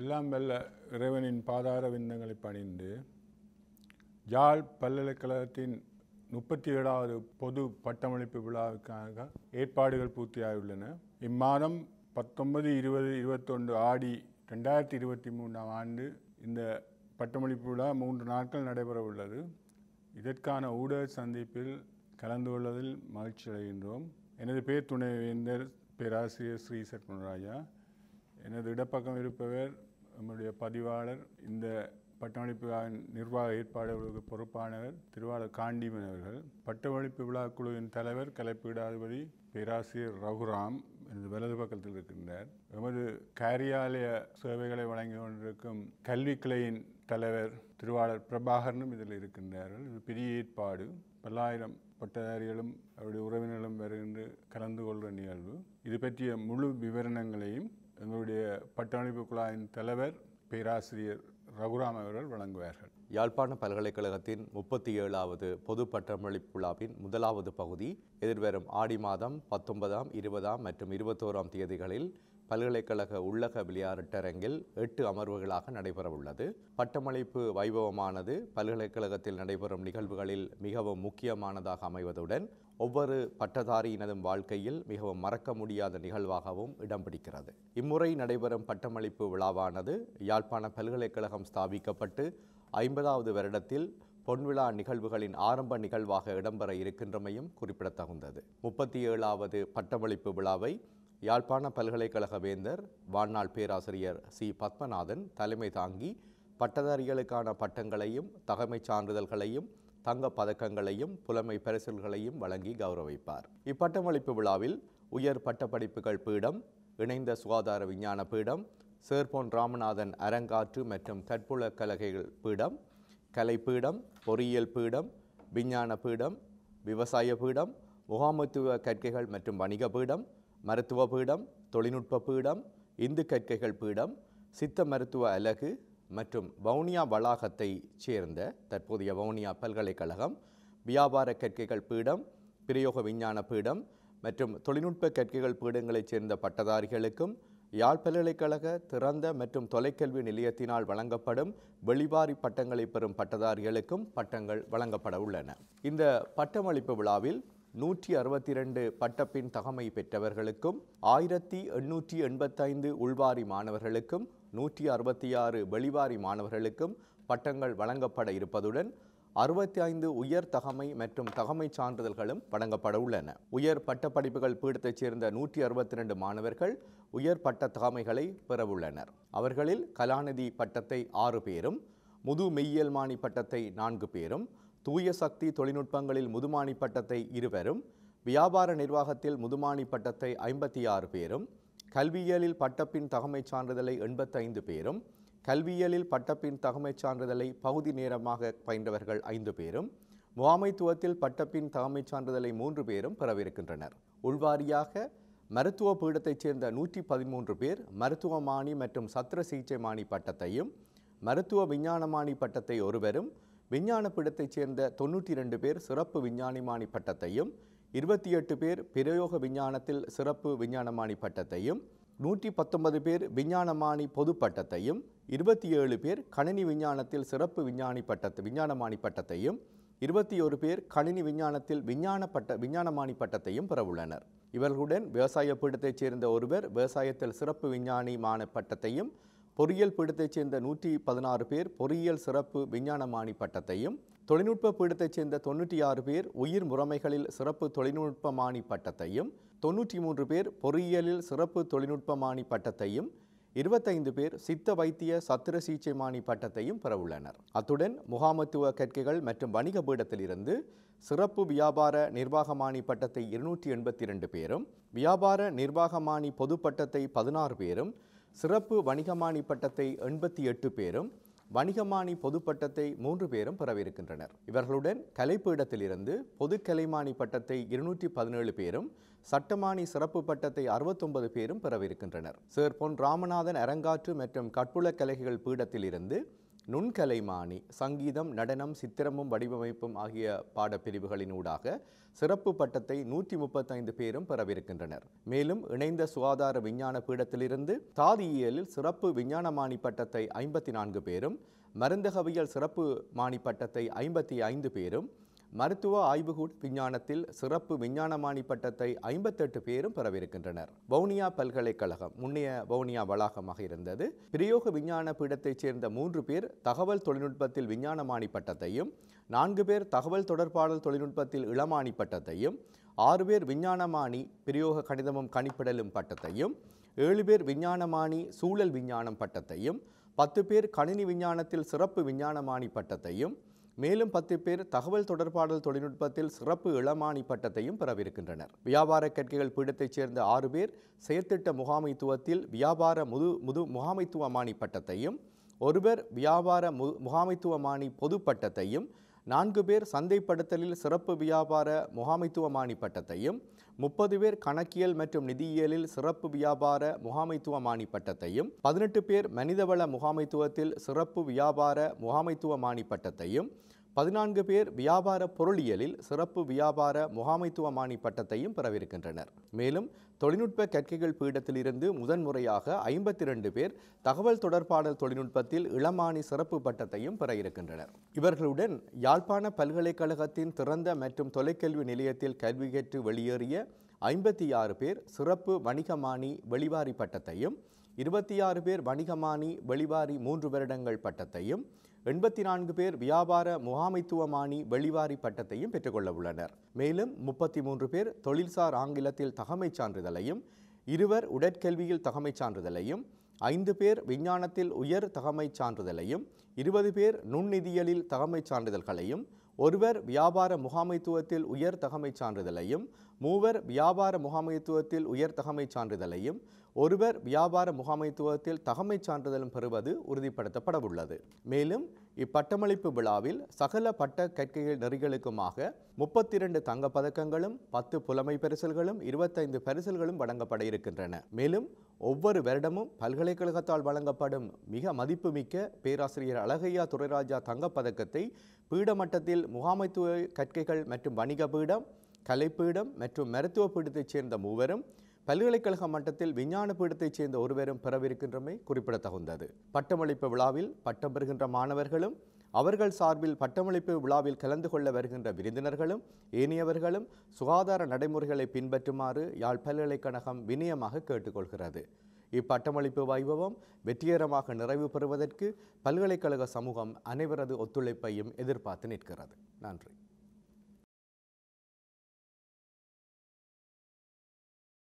எல்லாம் வெல்ல இறைவனின் பாதார விந்தங்களை பணிந்து ஜாழ் பல்கலைக்கழகத்தின் முப்பத்தி ஏழாவது பொது பட்டமளிப்பு விழாவுக்காக ஏற்பாடுகள் பூர்த்தியாகியுள்ளன இம்மாதம் பத்தொன்பது இருபது இருபத்தொன்று ஆடி ரெண்டாயிரத்தி இருபத்தி மூணாம் ஆண்டு இந்த பட்டமளிப்பு விழா மூன்று நாட்கள் நடைபெற உள்ளது இதற்கான ஊடக சந்திப்பில் கலந்து கொள்வதில் மகிழ்ச்சி அடைகின்றோம் எனது பேர் துணைவேந்தர் பேராசிரியர் ஸ்ரீ சட்மராஜா எனது இடப்பக்கம் இருப்பவர் நம்முடைய பதிவாளர் இந்த விழாவின் நிர்வாக ஏற்பாடுகளுக்கு பொறுப்பானவர் திருவாளர் காண்டிமன் அவர்கள் பட்டமளிப்பு விழா குழுவின் தலைவர் கலைப்பீடாதிபதி பேராசிரியர் ரகுராம் எனது வலது பக்கத்தில் இருக்கின்றார் எமது காரியாலய சேவைகளை வழங்கி கொண்டிருக்கும் கல்வி கிளையின் தலைவர் திருவாளர் பிரபாகரனும் இதில் இருக்கின்றார்கள் இது பெரிய ஏற்பாடு பல்லாயிரம் பட்டதாரிகளும் அவருடைய உறவினர்களும் வருகின்ற கலந்து கொள்கிற நிகழ்வு இது பற்றிய முழு விவரணங்களையும் எங்களுடைய பட்டமளிப்பு குழாயின் தலைவர் பேராசிரியர் ரகுராம் அவர்கள் வழங்குவார்கள் யாழ்ப்பாண பல்கலைக்கழகத்தின் முப்பத்தி ஏழாவது பொது பட்டமளிப்பு விழாவின் முதலாவது பகுதி எதிர்வரும் ஆடி மாதம் பத்தொன்பதாம் இருபதாம் மற்றும் இருபத்தோராம் தேதிகளில் பல்கலைக்கழக உள்ளக விளையாட்டரங்கில் எட்டு அமர்வுகளாக நடைபெறவுள்ளது பட்டமளிப்பு வைபவமானது பல்கலைக்கழகத்தில் நடைபெறும் நிகழ்வுகளில் மிகவும் முக்கியமானதாக அமைவதுடன் ஒவ்வொரு பட்டதாரியினதும் வாழ்க்கையில் மிகவும் மறக்க முடியாத நிகழ்வாகவும் இடம் பிடிக்கிறது இம்முறை நடைபெறும் பட்டமளிப்பு விழாவானது யாழ்ப்பாண பல்கலைக்கழகம் ஸ்தாபிக்கப்பட்டு ஐம்பதாவது வருடத்தில் பொன்விழா நிகழ்வுகளின் ஆரம்ப நிகழ்வாக இடம்பெற இருக்கின்றமையும் குறிப்பிடத்தகுந்தது முப்பத்தி ஏழாவது பட்டமளிப்பு விழாவை யாழ்ப்பாண பல்கலைக்கழக வேந்தர் வாழ்நாள் பேராசிரியர் சி பத்மநாதன் தலைமை தாங்கி பட்டதாரிகளுக்கான பட்டங்களையும் தகமைச் சான்றிதழ்களையும் தங்க பதக்கங்களையும் புலமை பரிசல்களையும் வழங்கி கௌரவிப்பார் இப்பட்டமளிப்பு விழாவில் உயர் பட்டப்படிப்புகள் பீடம் இணைந்த சுகாதார விஞ்ஞான பீடம் சேர்போன் ராமநாதன் அரங்காற்று மற்றும் கற்புல கலகைகள் பீடம் கலை பீடம் பொறியியல் பீடம் விஞ்ஞான பீடம் விவசாய பீடம் முகாமத்துவ கற்கைகள் மற்றும் வணிக பீடம் மருத்துவ பீடம் தொழில்நுட்ப பீடம் இந்து கற்கைகள் பீடம் சித்த மருத்துவ அலகு மற்றும் வவுனியா வளாகத்தை சேர்ந்த தற்போதைய வவுனியா பல்கலைக்கழகம் வியாபார கற்கைகள் பீடம் பிரயோக விஞ்ஞான பீடம் மற்றும் தொழில்நுட்ப கற்கைகள் பீடங்களைச் சேர்ந்த பட்டதாரிகளுக்கும் யாழ் பல்கலைக்கழக திறந்த மற்றும் தொலைக்கல்வி நிலையத்தினால் வழங்கப்படும் வெளிவாரி பட்டங்களை பெறும் பட்டதாரிகளுக்கும் பட்டங்கள் வழங்கப்பட உள்ளன இந்த பட்டமளிப்பு விழாவில் நூற்றி அறுபத்தி இரண்டு பட்டப்பின் தகமை பெற்றவர்களுக்கும் ஆயிரத்தி எண்ணூற்றி எண்பத்தைந்து உள்வாரி மாணவர்களுக்கும் நூற்றி அறுபத்தி ஆறு வெளிவாரி மாணவர்களுக்கும் பட்டங்கள் வழங்கப்பட இருப்பதுடன் அறுபத்தி ஐந்து உயர் தகமை மற்றும் தகமை சான்றிதழ்களும் வழங்கப்பட உள்ளன உயர் பட்டப்படிப்புகள் பீடத்தைச் சேர்ந்த நூற்றி அறுபத்தி ரெண்டு மாணவர்கள் உயர் பட்ட தகமைகளை பெறவுள்ளனர் அவர்களில் கலாநிதி பட்டத்தை ஆறு பேரும் முது மெய்யியல்மானி பட்டத்தை நான்கு பேரும் தூய சக்தி தொழில்நுட்பங்களில் முதுமானி பட்டத்தை இருவரும் வியாபார நிர்வாகத்தில் முதுமானி பட்டத்தை ஐம்பத்தி ஆறு பேரும் கல்வியியலில் பட்டப்பின் தகமை சான்றிதழை எண்பத்தைந்து பேரும் கல்வியியலில் பட்டப்பின் தகமை சான்றிதழை பகுதி நேரமாக பயின்றவர்கள் ஐந்து பேரும் முகாமைத்துவத்தில் பட்டப்பின் தகமை சான்றிதழை மூன்று பேரும் பெறவிருக்கின்றனர் உள்வாரியாக மருத்துவ பீடத்தைச் சேர்ந்த நூற்றி பதிமூன்று பேர் மருத்துவமானி மற்றும் சத்திர சிகிச்சை மாணி பட்டத்தையும் மருத்துவ விஞ்ஞானமானி பட்டத்தை ஒருவரும் விஞ்ஞான பிடத்தைச் சேர்ந்த தொண்ணூற்றி ரெண்டு பேர் சிறப்பு விஞ்ஞானிமானி பட்டத்தையும் இருபத்தி எட்டு பேர் பிரயோக விஞ்ஞானத்தில் சிறப்பு விஞ்ஞானமானி பட்டத்தையும் நூற்றி பத்தொன்பது பேர் விஞ்ஞானமானி பொதுப்பட்டத்தையும் இருபத்தி ஏழு பேர் கணினி விஞ்ஞானத்தில் சிறப்பு விஞ்ஞானி பட்டத்தை விஞ்ஞானமானி பட்டத்தையும் இருபத்தி ஒரு பேர் கணினி விஞ்ஞானத்தில் விஞ்ஞான பட்ட விஞ்ஞானமானி பட்டத்தையும் பெறவுள்ளனர் இவர்களுடன் விவசாய பீடத்தைச் சேர்ந்த ஒருவர் விவசாயத்தில் சிறப்பு விஞ்ஞானிமான பட்டத்தையும் பொறியியல் பீடத்தைச் சேர்ந்த நூற்றி பதினாறு பேர் பொறியியல் சிறப்பு விஞ்ஞானமானி பட்டத்தையும் தொழில்நுட்ப பீடத்தைச் சேர்ந்த தொண்ணூற்றி ஆறு பேர் உயிர் முறைமைகளில் சிறப்பு தொழில்நுட்பமானி பட்டத்தையும் தொன்னூற்றி மூன்று பேர் பொறியியலில் சிறப்பு தொழில்நுட்பமானி பட்டத்தையும் இருபத்தைந்து பேர் சித்த வைத்திய சத்திர சிகிச்சை மானி பட்டத்தையும் பெறவுள்ளனர் அத்துடன் முகாமத்துவ கற்கைகள் மற்றும் வணிக பீடத்திலிருந்து சிறப்பு வியாபார நிர்வாகமானி பட்டத்தை இருநூற்றி எண்பத்தி இரண்டு பேரும் வியாபார நிர்வாகமானி பொது பட்டத்தை பதினாறு பேரும் சிறப்பு வணிகமானி பட்டத்தை எண்பத்தி எட்டு பேரும் வணிகமானி பொது பட்டத்தை மூன்று பேரும் பெறவிருக்கின்றனர் இவர்களுடன் கலைப்பீடத்திலிருந்து பொது கலைமானி பட்டத்தை இருநூற்றி பதினேழு பேரும் சட்டமானி சிறப்பு பட்டத்தை அறுபத்தொன்பது பேரும் பெறவிருக்கின்றனர் சேர் பொன் ராமநாதன் அரங்காற்று மற்றும் கட்புல கலைகள் பீடத்திலிருந்து நுண்கலைமானி சங்கீதம் நடனம் சித்திரமும் வடிவமைப்பும் ஆகிய பாடப்பிரிவுகளினூடாக சிறப்பு பட்டத்தை நூற்றி முப்பத்தைந்து பேரும் பெறவிருக்கின்றனர் மேலும் இணைந்த சுகாதார விஞ்ஞான பீடத்திலிருந்து தாதியியலில் சிறப்பு விஞ்ஞானமானி பட்டத்தை ஐம்பத்தி நான்கு பேரும் மருந்தகவியல் சிறப்பு மானி பட்டத்தை ஐம்பத்தி ஐந்து பேரும் மருத்துவ ஆய்வுகூட விஞ்ஞானத்தில் சிறப்பு விஞ்ஞானமானி பட்டத்தை ஐம்பத்தெட்டு பேரும் பெறவிருக்கின்றனர் வவுனியா பல்கலைக்கழகம் முன்னைய வவுனியா வளாகமாக இருந்தது பிரயோக விஞ்ஞான பீடத்தைச் சேர்ந்த மூன்று பேர் தகவல் தொழில்நுட்பத்தில் விஞ்ஞானமானி பட்டத்தையும் நான்கு பேர் தகவல் தொடர்பாடல் தொழில்நுட்பத்தில் இளமானி பட்டத்தையும் ஆறு பேர் விஞ்ஞானமானி பிரயோக கணிதமும் கணிப்பிடலும் பட்டத்தையும் ஏழு பேர் விஞ்ஞானமானி சூழல் விஞ்ஞானம் பட்டத்தையும் பத்து பேர் கணினி விஞ்ஞானத்தில் சிறப்பு விஞ்ஞானமானி பட்டத்தையும் மேலும் பத்து பேர் தகவல் தொடர்பாடல் தொழில்நுட்பத்தில் சிறப்பு இளமானி பட்டத்தையும் பெறவிருக்கின்றனர் வியாபார கற்கைகள் பீடத்தைச் சேர்ந்த ஆறு பேர் செயற்திட்ட முகாமைத்துவத்தில் வியாபார முது முது முகாமைத்துவ மாணி பட்டத்தையும் ஒருவர் வியாபார மு முகாமைத்துவ மாணி பொது பட்டத்தையும் நான்கு பேர் சந்தைப்படுத்தலில் சிறப்பு வியாபார முகாமைத்துவ மாணி பட்டத்தையும் முப்பது பேர் கணக்கியல் மற்றும் நிதியியலில் சிறப்பு வியாபார முகாமைத்துவ மாணி பட்டத்தையும் பதினெட்டு பேர் மனிதவள முகாமைத்துவத்தில் சிறப்பு வியாபார முகாமைத்துவ மாணி பட்டத்தையும் பதினான்கு பேர் வியாபார பொருளியலில் சிறப்பு வியாபார முகாமைத்துவமானி பட்டத்தையும் பெறவிருக்கின்றனர் மேலும் தொழில்நுட்ப கற்கைகள் பீடத்திலிருந்து முதன்முறையாக ஐம்பத்தி இரண்டு பேர் தகவல் தொடர்பாடல் தொழில்நுட்பத்தில் இளமானி சிறப்பு பட்டத்தையும் பெற இருக்கின்றனர் இவர்களுடன் யாழ்ப்பாண பல்கலைக்கழகத்தின் திறந்த மற்றும் தொலைக்கல்வி நிலையத்தில் கல்வி கற்று வெளியேறிய ஐம்பத்தி ஆறு பேர் சிறப்பு வணிகமானி வெளிவாரி பட்டத்தையும் இருபத்தி ஆறு பேர் வணிகமானி வெளிவாரி மூன்று வருடங்கள் பட்டத்தையும் எண்பத்தி நான்கு பேர் வியாபார முகாமைத்துவமானி வெளிவாரி பட்டத்தையும் பெற்றுக்கொள்ள உள்ளனர் மேலும் முப்பத்தி மூன்று பேர் தொழில்சார் ஆங்கிலத்தில் தகமைச் சான்றிதழையும் இருவர் உடற்கல்வியில் தகமைச் சான்றிதழையும் ஐந்து பேர் விஞ்ஞானத்தில் உயர் தகமைச் சான்றிதழையும் இருபது பேர் நுண்ணிதியலில் தகமைச் சான்றிதழ்களையும் ஒருவர் வியாபார முகாமைத்துவத்தில் உயர் தகமை சான்றிதழையும் மூவர் வியாபார முகாமைத்துவத்தில் உயர் தகமை சான்றிதழையும் ஒருவர் வியாபார முகாமைத்துவத்தில் தகமை சான்றிதழும் பெறுவது உறுதிப்படுத்தப்படவுள்ளது மேலும் இப்பட்டமளிப்பு விழாவில் சகல பட்ட கற்கைகள் நெறிகளுக்குமாக முப்பத்தி இரண்டு தங்கப்பதக்கங்களும் பத்து புலமை பரிசல்களும் இருபத்தைந்து பரிசல்களும் வழங்கப்பட இருக்கின்றன மேலும் ஒவ்வொரு வருடமும் பல்கலைக்கழகத்தால் வழங்கப்படும் மிக மதிப்புமிக்க பேராசிரியர் அழகையா துரைராஜா தங்கப்பதக்கத்தை பீடமட்டத்தில் முகாமைத்துவ கற்கைகள் மற்றும் வணிக பீடம் கலைப்பீடம் மற்றும் மருத்துவ பீடத்தைச் சேர்ந்த மூவரும் பல்கலைக்கழக மட்டத்தில் விஞ்ஞான பீடத்தைச் சேர்ந்த ஒருவரும் பெறவிருக்கின்றமை குறிப்பிடத்தகுந்தது பட்டமளிப்பு விழாவில் பட்டம் பெறுகின்ற மாணவர்களும் அவர்கள் சார்பில் பட்டமளிப்பு விழாவில் கலந்து கொள்ள வருகின்ற விருந்தினர்களும் ஏனையவர்களும் சுகாதார நடைமுறைகளை பின்பற்றுமாறு யாழ் பல்கலைக்கழகம் வினயமாக கேட்டுக்கொள்கிறது இப்பட்டமளிப்பு வைபவம் வெற்றிகரமாக நிறைவு பெறுவதற்கு பல்கலைக்கழக சமூகம் அனைவரது ஒத்துழைப்பையும் எதிர்பார்த்து நிற்கிறது நன்றி